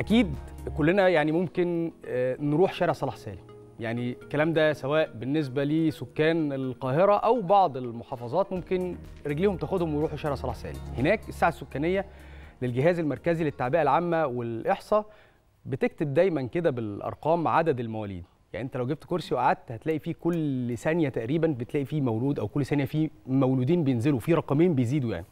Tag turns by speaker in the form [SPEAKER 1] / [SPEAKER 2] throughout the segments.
[SPEAKER 1] اكيد كلنا يعني ممكن آه، نروح شارع صلاح سالم يعني الكلام ده سواء بالنسبه لسكان القاهره او بعض المحافظات ممكن رجليهم تاخدهم ويروحوا شارع صلاح سالم هناك الساعه السكانيه للجهاز المركزي للتعبئه العامه والاحصاء بتكتب دايما كده بالارقام عدد المواليد يعني انت لو جبت كرسي وقعدت هتلاقي فيه كل ثانيه تقريبا بتلاقي فيه مولود او كل ثانيه فيه مولودين بينزلوا فيه رقمين بيزيدوا يعني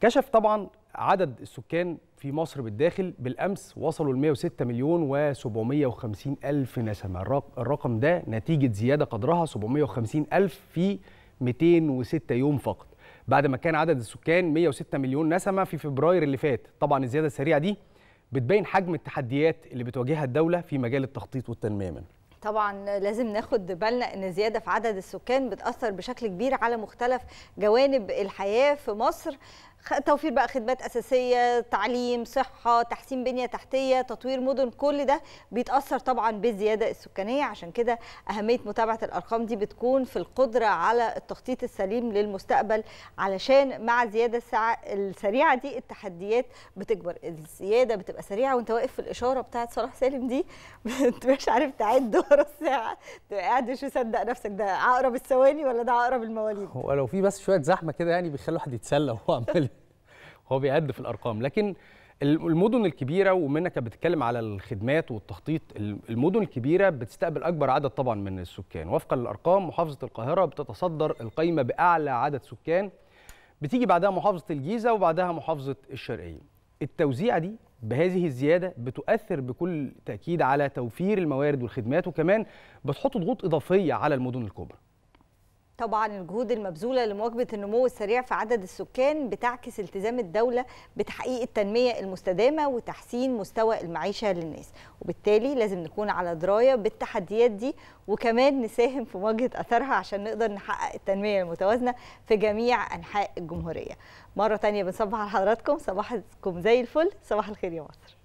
[SPEAKER 1] كشف طبعا عدد السكان في مصر بالداخل بالامس وصلوا ل 106 مليون و750 الف نسمه الرقم ده نتيجه زياده قدرها 750 الف في 206 يوم فقط بعد ما كان عدد السكان 106 مليون نسمه في فبراير اللي فات طبعا الزياده السريعه دي بتبين حجم التحديات اللي بتواجهها الدوله في مجال التخطيط والتنميه منها
[SPEAKER 2] طبعا لازم ناخد بالنا ان زياده في عدد السكان بتاثر بشكل كبير على مختلف جوانب الحياه في مصر توفير بقى خدمات اساسيه تعليم صحه تحسين بنيه تحتيه تطوير مدن كل ده بيتاثر طبعا بالزياده السكانيه عشان كده اهميه متابعه الارقام دي بتكون في القدره على التخطيط السليم للمستقبل علشان مع الزياده الساعه السريعه دي التحديات بتكبر الزياده بتبقى سريعه وانت واقف في الاشاره بتاعه صلاح سالم دي مش عارف تعد ورا الساعه تبقى قاعد مش مصدق نفسك ده عقرب الثواني ولا ده عقرب المواليد
[SPEAKER 1] هو لو في بس شويه زحمه كده يعني بيخلي الواحد يتسلى وهو عمال هو بيعد في الارقام لكن المدن الكبيره ومنك بتتكلم على الخدمات والتخطيط المدن الكبيره بتستقبل اكبر عدد طبعا من السكان وفقا للارقام محافظه القاهره بتتصدر القائمه باعلى عدد سكان بتيجي بعدها محافظه الجيزه وبعدها محافظه الشرقيه التوزيعه دي بهذه الزياده بتؤثر بكل تاكيد على توفير الموارد والخدمات وكمان بتحط ضغوط اضافيه على المدن الكبرى
[SPEAKER 2] طبعا الجهود المبذوله لمواكبه النمو السريع في عدد السكان بتعكس التزام الدوله بتحقيق التنميه المستدامه وتحسين مستوى المعيشه للناس وبالتالي لازم نكون على درايه بالتحديات دي وكمان نساهم في مواجهه اثرها عشان نقدر نحقق التنميه المتوازنه في جميع انحاء الجمهوريه مره تانية بنصبح على حضراتكم صباحكم زي الفل صباح الخير يا مصر